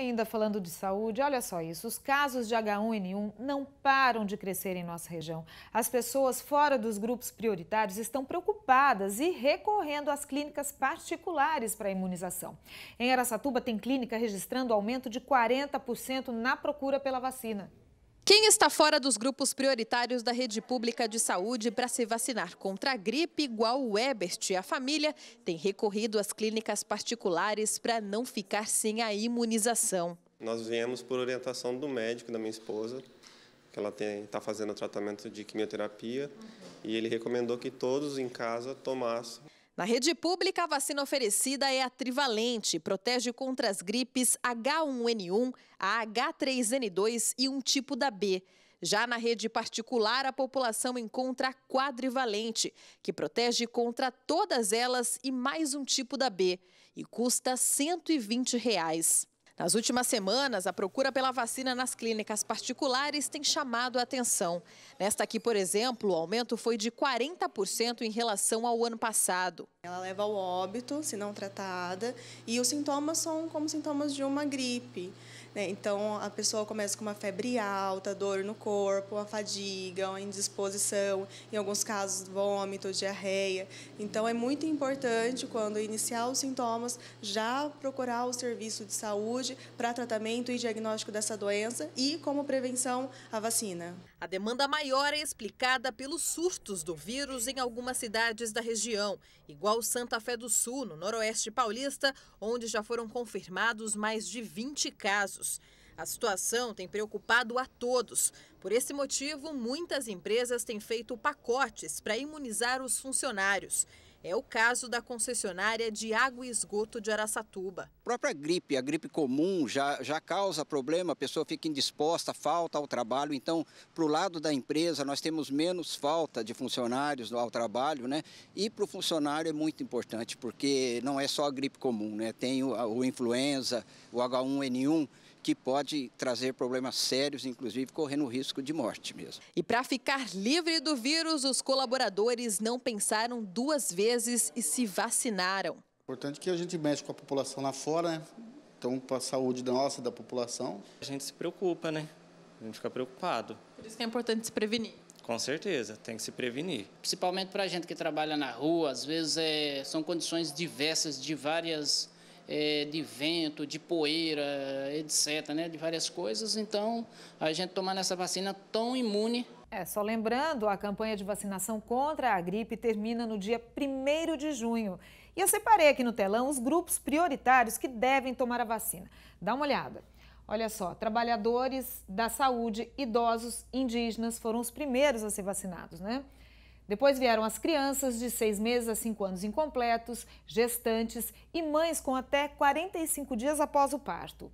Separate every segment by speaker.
Speaker 1: ainda falando de saúde, olha só isso: os casos de H1N1 não param de crescer em nossa região. As pessoas fora dos grupos prioritários estão preocupadas e recorrendo às clínicas particulares para imunização. Em Aracatuba tem clínica registrando aumento de 40% na procura pela vacina. Quem está fora dos grupos
Speaker 2: prioritários da rede pública de saúde para se vacinar contra a gripe, igual o Ebert e a família, tem recorrido às clínicas particulares para não ficar sem a imunização. Nós viemos por orientação do médico da minha esposa, que ela está fazendo tratamento de quimioterapia, e ele recomendou que todos em casa tomassem. Na rede pública, a vacina oferecida é a trivalente, protege contra as gripes H1N1, a H3N2 e um tipo da B. Já na rede particular, a população encontra a quadrivalente, que protege contra todas elas e mais um tipo da B, e custa R$ 120. Reais. Nas últimas semanas, a procura pela vacina nas clínicas particulares tem chamado a atenção. Nesta aqui, por exemplo, o aumento foi de 40% em relação ao ano passado. Ela leva ao óbito, se não tratada, e os sintomas são como sintomas de uma gripe. Né? Então, a pessoa começa com uma febre alta, dor no corpo, uma fadiga, uma indisposição, em alguns casos, vômito, diarreia. Então, é muito importante, quando iniciar os sintomas, já procurar o serviço de saúde hoje para tratamento e diagnóstico dessa doença e como prevenção a vacina. A demanda maior é explicada pelos surtos do vírus em algumas cidades da região, igual Santa Fé do Sul, no noroeste paulista, onde já foram confirmados mais de 20 casos. A situação tem preocupado a todos. Por esse motivo, muitas empresas têm feito pacotes para imunizar os funcionários. É o caso da concessionária de água e esgoto de Araçatuba.
Speaker 1: A própria gripe, a gripe comum, já, já causa problema, a pessoa fica indisposta, falta ao trabalho. Então, para o lado da empresa, nós temos menos falta de funcionários ao trabalho, né? E para o funcionário é muito importante, porque não é só a gripe comum, né? Tem o, o influenza, o H1N1 que pode trazer problemas sérios, inclusive correndo risco de morte mesmo.
Speaker 2: E para ficar livre do vírus, os colaboradores não pensaram duas vezes e se vacinaram. Importante que a gente mexe com a população lá fora, né? então para a saúde nossa, da população. A gente se preocupa, né? A gente fica preocupado. Por isso que é importante se prevenir. Com certeza, tem que se prevenir. Principalmente para a gente que trabalha na rua, às vezes é, são condições diversas de várias é, de vento, de poeira,
Speaker 1: etc., né, de várias coisas. Então, a gente tomando essa vacina tão imune. É, só lembrando, a campanha de vacinação contra a gripe termina no dia 1 de junho. E eu separei aqui no telão os grupos prioritários que devem tomar a vacina. Dá uma olhada. Olha só, trabalhadores da saúde, idosos, indígenas foram os primeiros a ser vacinados, né? Depois vieram as crianças de seis meses a cinco anos incompletos, gestantes e mães com até 45 dias após o parto.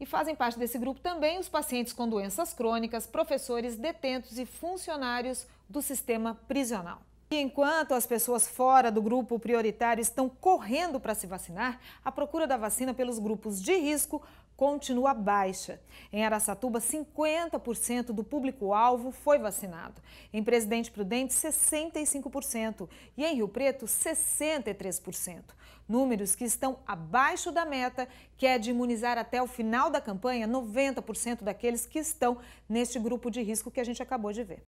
Speaker 1: E fazem parte desse grupo também os pacientes com doenças crônicas, professores, detentos e funcionários do sistema prisional enquanto as pessoas fora do grupo prioritário estão correndo para se vacinar, a procura da vacina pelos grupos de risco continua baixa. Em Araçatuba, 50% do público-alvo foi vacinado. Em Presidente Prudente, 65%. E em Rio Preto, 63%. Números que estão abaixo da meta, que é de imunizar até o final da campanha 90% daqueles que estão neste grupo de risco que a gente acabou de ver.